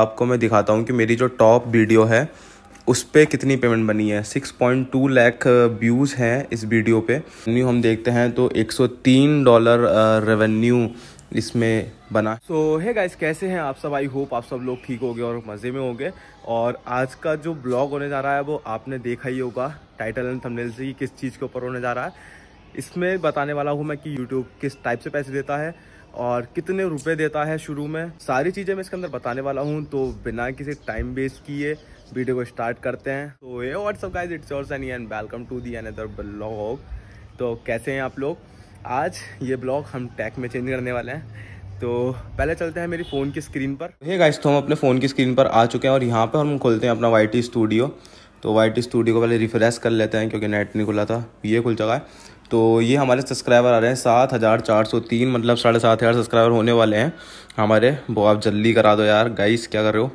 आपको मैं दिखाता हूँ कि मेरी जो टॉप वीडियो है उस पर कितनी पेमेंट बनी है 6.2 लैख व्यूज़ हैं इस वीडियो पे रेवेन्यू हम देखते हैं तो 103 डॉलर रेवेन्यू इसमें बना सो है गाइस कैसे हैं आप सब आई होप आप सब लोग ठीक हो गए और मज़े में होंगे और आज का जो ब्लॉग होने जा रहा है वो आपने देखा ही होगा टाइटल एंड थमनेल से कि किस चीज़ के ऊपर होने जा रहा है इसमें बताने वाला हूँ मैं कि यूट्यूब किस टाइप से पैसे देता है और कितने रुपए देता है शुरू में सारी चीज़ें मैं इसके अंदर बताने वाला हूँ तो बिना किसी टाइम वेस्ट किए वीडियो को स्टार्ट करते हैं तो ये what's up guys it's your Sunny and welcome to the another blog तो कैसे हैं आप लोग आज ये ब्लॉग हम टैक में चेंज करने वाले हैं तो पहले चलते हैं मेरी फ़ोन की स्क्रीन पर हे गाइस तो हम अपने फ़ोन की स्क्रीन पर आ चुके हैं और यहाँ पर हम खोलते हैं अपना वाई स्टूडियो तो वाई टी स्टूडियो को पहले रिफ्रेश कर लेते हैं क्योंकि नेट नहीं खुला था ये खुल चुका है तो ये हमारे सब्सक्राइबर आ रहे हैं सात हज़ार चार सौ तीन मतलब साढ़े सात हज़ार सब्सक्राइबर होने वाले हैं हमारे वो आप जल्दी करा दो यार गाइस क्या कर रहे हो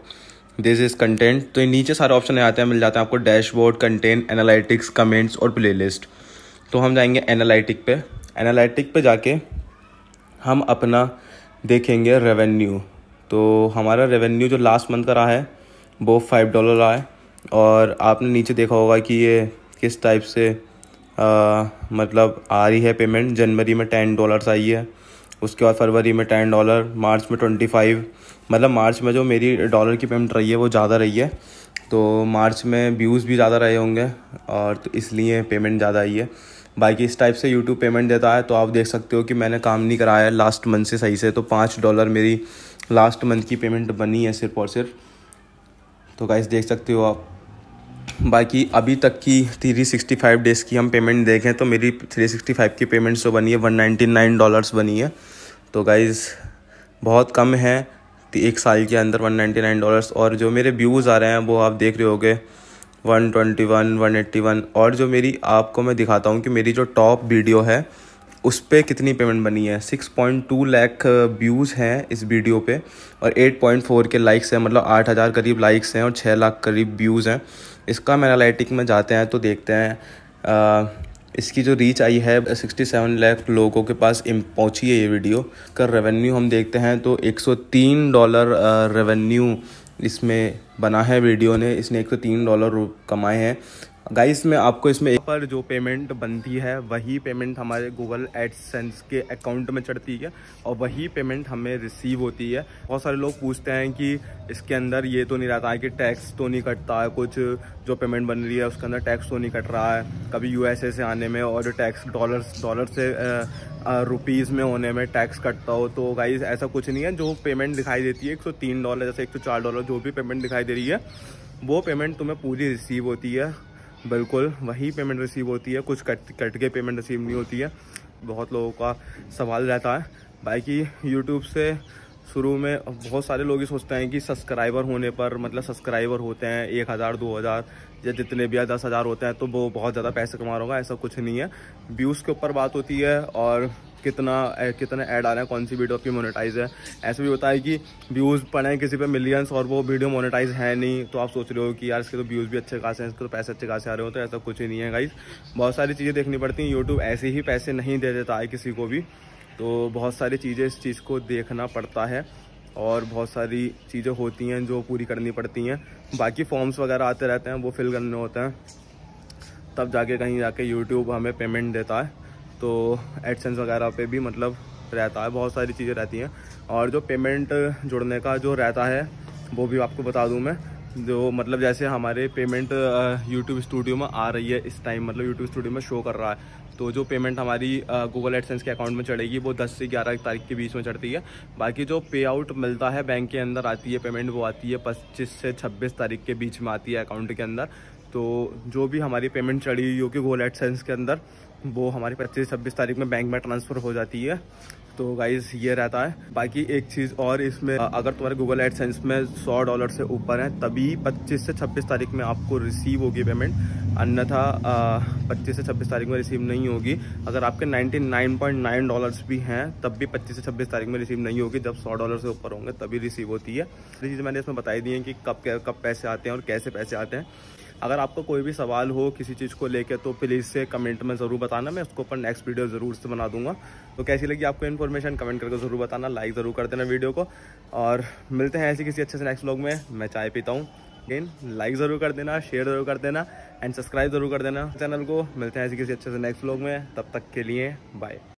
दिस इज़ कंटेंट तो ये नीचे सारे ऑप्शन आते हैं मिल जाते हैं आपको डैशबोर्ड कंटेंट एनालिटिक्स कमेंट्स और प्ले तो हम जाएंगे एनालिटिक पे एनालिटिक पे जाके हम अपना देखेंगे रेवेन्यू तो हमारा रेवेन्यू जो लास्ट मंथ का रहा है वो फाइव डॉलर रहा है और आपने नीचे देखा होगा कि ये किस टाइप से आ, मतलब आ रही है पेमेंट जनवरी में टेन डॉलर्स आई है उसके बाद फरवरी में टेन डॉलर मार्च में ट्वेंटी फाइव मतलब मार्च में जो मेरी डॉलर की पेमेंट रही है वो ज़्यादा रही है तो मार्च में व्यूज़ भी ज़्यादा रहे होंगे और तो इसलिए पेमेंट ज़्यादा आई है बाकी इस टाइप से यूट्यूब पेमेंट देता है तो आप देख सकते हो कि मैंने काम नहीं कराया है लास्ट मंथ से सही से तो पाँच डॉलर मेरी लास्ट मंथ की पेमेंट बनी है सिर्फ और सिर्फ तो गाइस देख सकते हो आप बाकी अभी तक की 365 डेज़ की हम पेमेंट देखें तो मेरी 365 की पेमेंट्स जो बनी है 199 डॉलर्स बनी है तो गाइज़ बहुत कम है एक साल के अंदर 199 डॉलर्स और जो मेरे व्यूज़ आ रहे हैं वो आप देख रहे वन 121, 181 और जो मेरी आपको मैं दिखाता हूँ कि मेरी जो टॉप वीडियो है उस पर कितनी पेमेंट बनी है 6.2 लैख व्यूज़ हैं इस वीडियो पे और 8.4 के लाइक्स हैं मतलब 8000 करीब लाइक्स हैं और 6 लाख करीब व्यूज़ हैं इसका हम एनालिटिक में जाते हैं तो देखते हैं आ, इसकी जो रीच आई है 67 लैख लोगों के पास पहुंची है ये वीडियो का रेवेन्यू हम देखते हैं तो तीन डॉलर रेवेन्यू इसमें बना है वीडियो ने इसने एक सौ तीन डॉलर कमाए हैं गाइस मैं आपको इसमें एक पर जो पेमेंट बनती है वही पेमेंट हमारे गूगल एडसेंस के अकाउंट में चढ़ती है और वही पेमेंट हमें रिसीव होती है बहुत सारे लोग पूछते हैं कि इसके अंदर ये तो नहीं रहता है कि टैक्स तो नहीं कटता है कुछ जो पेमेंट बन रही है उसके अंदर टैक्स तो नहीं कट रहा है कभी यू से आने में और टैक्स डॉलर डॉलर से रुपीज़ में होने में टैक्स कटता हो तो गाइज़ ऐसा कुछ नहीं है जो पेमेंट दिखाई देती है एक डॉलर जैसे एक डॉलर जो भी पेमेंट दिखाई दे रही है वो पेमेंट तुम्हें पूरी रिसीव होती है बिल्कुल वही पेमेंट रिसीव होती है कुछ कट कट के पेमेंट रिसीव नहीं होती है बहुत लोगों का सवाल रहता है बाकी यूट्यूब से शुरू में बहुत सारे लोग ये सोचते हैं कि सब्सक्राइबर होने पर मतलब सब्सक्राइबर होते हैं एक हज़ार दो हज़ार या जितने भी दस हज़ार होते हैं तो वो बहुत ज़्यादा पैसे कमा रहा ऐसा कुछ नहीं है व्यूज़ के ऊपर बात होती है और कितना कितना ऐड आ रहा है कौन सी वीडियो आपकी मोनेटाइज है ऐसे भी होता है कि व्यूज़ पड़े हैं किसी पे मिलियंस और वो वीडियो मोनेटाइज है नहीं तो आप सोच रहे हो कि यार इसके तो व्यूज़ भी अच्छे खासे हैं इसके तो पैसे अच्छे खासे आ रहे हो तो ऐसा कुछ ही नहीं है गाइज बहुत सारी चीज़ें देखनी पड़ती हैं यूट्यूब ऐसे ही पैसे नहीं दे देता है किसी को भी तो बहुत सारी चीज़ें इस चीज़ को देखना पड़ता है और बहुत सारी चीज़ें होती हैं जो पूरी करनी पड़ती हैं बाकी फॉर्म्स वगैरह आते रहते हैं वो फिल करने होते हैं तब जाके कहीं जाके यूट्यूब हमें पेमेंट देता है तो एडसेंस वगैरह पे भी मतलब रहता है बहुत सारी चीज़ें रहती हैं और जो पेमेंट जुड़ने का जो रहता है वो भी आपको बता दूँ मैं जो मतलब जैसे हमारे पेमेंट यूट्यूब स्टूडियो में आ रही है इस टाइम मतलब यूट्यूब स्टूडियो में शो कर रहा है तो जो पेमेंट हमारी गूगल AdSense के अकाउंट में चढ़ेगी वो 10 से 11 तारीख के बीच में चढ़ती है बाकी जो पे आउट मिलता है बैंक के अंदर आती है पेमेंट वो आती है पच्चीस से छब्बीस तारीख के बीच में आती है अकाउंट के अंदर तो जो भी हमारी पेमेंट चढ़ी हुई होगी गूगल एडसेंस के अंदर वो हमारी पच्चीस छब्बीस तारीख में बैंक में ट्रांसफ़र हो जाती है तो गाइज ये रहता है बाकी एक चीज़ और इसमें अगर तुम्हारे गूगल एडसेंस में सौ डॉलर से ऊपर है तभी 25 से 26 तारीख में आपको रिसीव होगी पेमेंट अन्यथा 25 से 26 तारीख में रिसीव नहीं होगी अगर आपके 99.9 डॉलर्स भी हैं तब भी 25 से 26 तारीख में रिसीव नहीं होगी जब 100 डॉलर से ऊपर होंगे तभी रिसीव होती है चीज़ें मैंने इसमें बताई दी हैं कि कब कब पैसे आते हैं और कैसे पैसे आते हैं अगर आपका कोई भी सवाल हो किसी चीज़ को लेकर तो प्लीज़ से कमेंट में ज़रूर बताना मैं उसको अपन नेक्स्ट वीडियो ज़रूर से बना दूंगा तो कैसी लगी आपको इन्फॉर्मेशन कमेंट करके ज़रूर बताना लाइक ज़रूर कर देना वीडियो को और मिलते हैं ऐसे किसी अच्छे से नेक्स्ट ब्लॉग में मैं चाय पीता हूँ अगेन लाइक ज़रूर कर देना शेयर ज़रूर कर देना एंड सब्सक्राइब ज़रूर कर देना चैनल को मिलते हैं ऐसे किसी अच्छे से नेक्स्ट ब्लॉग में तब तक के लिए बाय